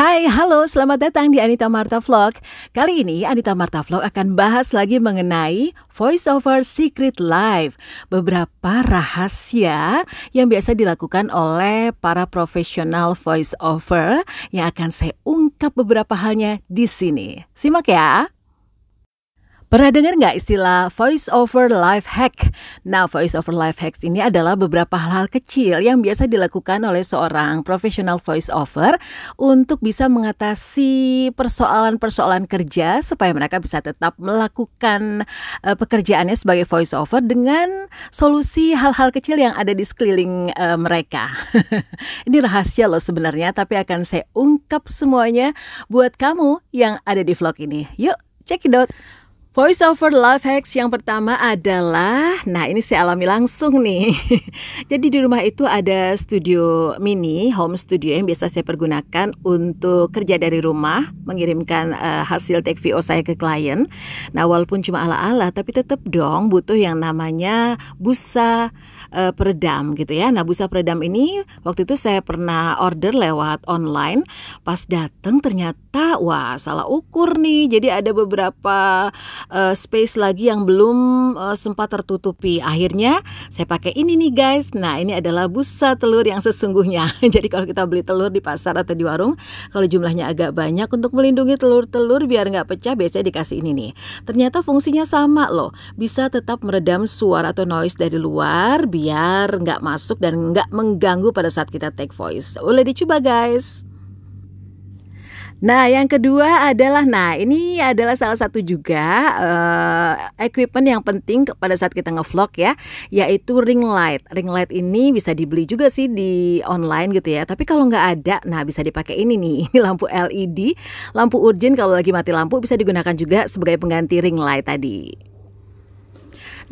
Hai, halo, selamat datang di Anita Marta Vlog. Kali ini Anita Marta Vlog akan bahas lagi mengenai voiceover secret life, beberapa rahasia yang biasa dilakukan oleh para profesional voiceover yang akan saya ungkap beberapa halnya di sini. Simak ya. Pernah dengar nggak istilah voice over life hack? Nah, voice over life hacks ini adalah beberapa hal-hal kecil yang biasa dilakukan oleh seorang profesional voice over untuk bisa mengatasi persoalan-persoalan kerja supaya mereka bisa tetap melakukan uh, pekerjaannya sebagai voice over dengan solusi hal-hal kecil yang ada di sekeliling uh, mereka. ini rahasia loh sebenarnya, tapi akan saya ungkap semuanya buat kamu yang ada di vlog ini. Yuk, check it out. Voice over life hacks yang pertama adalah, nah ini saya alami langsung nih. Jadi di rumah itu ada studio mini, home studio yang biasa saya pergunakan untuk kerja dari rumah, mengirimkan uh, hasil take VO saya ke klien. Nah walaupun cuma ala-ala, tapi tetap dong butuh yang namanya busa uh, peredam gitu ya. Nah busa peredam ini waktu itu saya pernah order lewat online. Pas datang ternyata wah salah ukur nih. Jadi ada beberapa uh, space lagi yang belum uh, sempat tertutupi. Akhirnya saya pakai ini nih guys. Nah, ini adalah busa telur yang sesungguhnya. Jadi kalau kita beli telur di pasar atau di warung, kalau jumlahnya agak banyak untuk melindungi telur-telur biar nggak pecah, biasanya dikasih ini nih. Ternyata fungsinya sama loh. Bisa tetap meredam suara atau noise dari luar biar nggak masuk dan nggak mengganggu pada saat kita take voice. Boleh dicoba guys. Nah, yang kedua adalah, nah ini adalah salah satu juga uh, equipment yang penting pada saat kita ngevlog ya, yaitu ring light. Ring light ini bisa dibeli juga sih di online gitu ya. Tapi kalau nggak ada, nah bisa dipakai ini nih. Ini lampu LED, lampu urgent kalau lagi mati lampu bisa digunakan juga sebagai pengganti ring light tadi.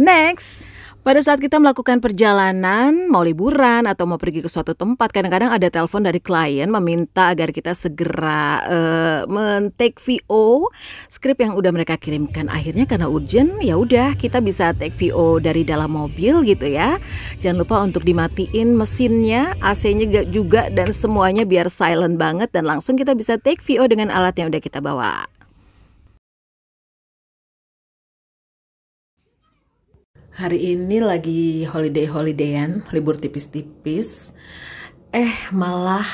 Next. Pada saat kita melakukan perjalanan, mau liburan atau mau pergi ke suatu tempat, kadang-kadang ada telepon dari klien meminta agar kita segera uh, men-take VO skrip yang udah mereka kirimkan. Akhirnya karena urgent, ya udah kita bisa take VO dari dalam mobil gitu ya. Jangan lupa untuk dimatiin mesinnya, AC-nya juga dan semuanya biar silent banget dan langsung kita bisa take VO dengan alat yang udah kita bawa. Hari ini lagi holiday-holidayan, libur tipis-tipis. Eh, malah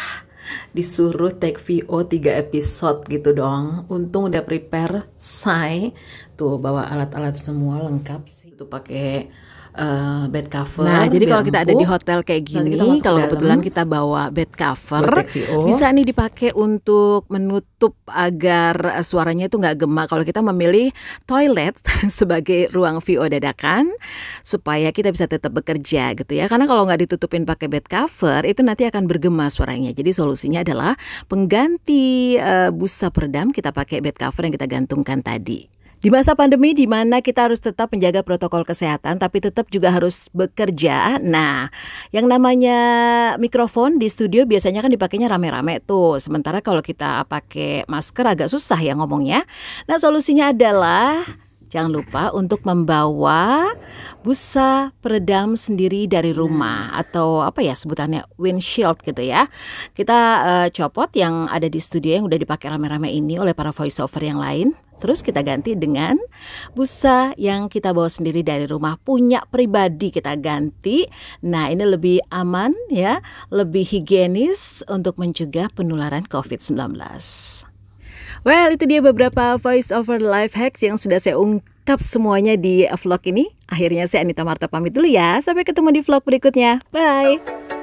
disuruh take VO 3 episode gitu dong. Untung udah prepare, say. Tuh bawa alat-alat semua lengkap sih. Tuh pakai uh, bed cover. Nah, jadi kalau kita ada di hotel kayak gini, kalau kebetulan kita bawa bed cover, e bisa nih dipakai untuk menutup agar eh, suaranya itu nggak gemak Kalau kita memilih toilet sebagai ruang VO dadakan, supaya kita bisa tetap bekerja gitu ya. Karena kalau nggak ditutupin pakai bed cover, itu nanti akan bergema suaranya. Jadi solusinya adalah pengganti uh, busa peredam kita pakai bed cover yang kita gantungkan tadi. Di masa pandemi di mana kita harus tetap menjaga protokol kesehatan tapi tetap juga harus bekerja. Nah, yang namanya mikrofon di studio biasanya kan dipakainya rame-rame tuh. Sementara kalau kita pakai masker agak susah ya ngomongnya. Nah, solusinya adalah Jangan lupa untuk membawa busa peredam sendiri dari hmm. rumah atau apa ya sebutannya windshield gitu ya. Kita uh, copot yang ada di studio yang udah dipakai rame-rame ini oleh para voiceover yang lain. Terus kita ganti dengan busa yang kita bawa sendiri dari rumah punya pribadi kita ganti. Nah, ini lebih aman ya, lebih higienis untuk mencegah penularan COVID-19. Well, itu dia beberapa voice over life hacks yang sudah saya ungkap semuanya di vlog ini. Akhirnya saya Anita Marta pamit dulu ya. Sampai ketemu di vlog berikutnya. Bye.